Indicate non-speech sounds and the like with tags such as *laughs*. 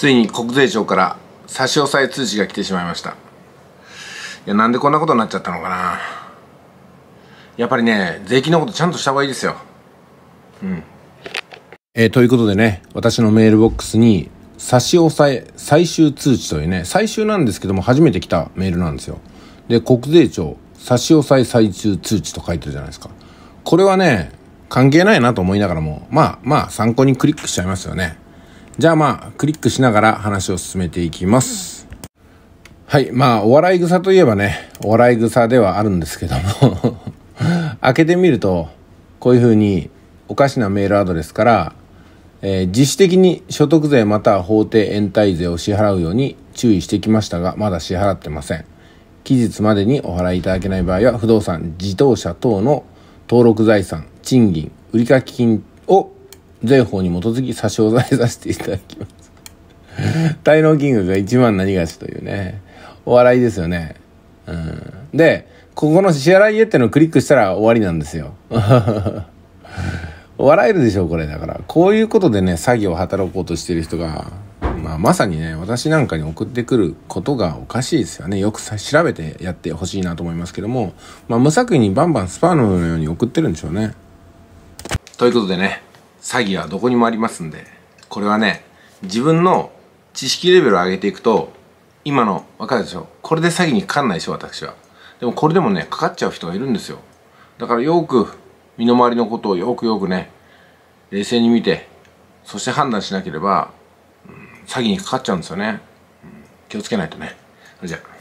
ついに国税庁から差し押さえ通知が来てしまいましたいやなんでこんなことになっちゃったのかなやっぱりね税金のことちゃんとした方がいいですようんえー、ということでね私のメールボックスに差し押さえ最終通知というね最終なんですけども初めて来たメールなんですよで国税庁差し押さえ最終通知と書いてるじゃないですかこれはね関係ないなと思いながらもまあまあ参考にクリックしちゃいますよねじゃあまあ、クリックしながら話を進めていきます。はい。まあ、お笑い草といえばね、お笑い草ではあるんですけども *laughs* 開けてみると、こういうふうにおかしなメールアドレスから、えー、自主的に所得税または法定延滞税を支払うように注意してきましたが、まだ支払ってません。期日までにお払いいただけない場合は、不動産、自動車等の登録財産、賃金、売掛金を税法に基づき差し押さえさせていただきます。*laughs* 滞納金額が1万何がしというね、お笑いですよね。うん、で、ここの支払いへってのをクリックしたら終わりなんですよ。*laughs* 笑えるでしょ、これ。だから、こういうことでね、詐欺を働こうとしてる人が、まあ、まさにね、私なんかに送ってくることがおかしいですよね。よく調べてやってほしいなと思いますけども、まあ、無作為にバンバンスパーのように送ってるんでしょうね。ということでね、詐欺はどこにもありますんでこれはね自分の知識レベルを上げていくと今のわかるでしょこれで詐欺にかかんないでしょ私はでもこれでもねかかっちゃう人がいるんですよだからよく身の回りのことをよくよくね冷静に見てそして判断しなければ、うん、詐欺にかかっちゃうんですよね、うん、気をつけないとねそれじゃあ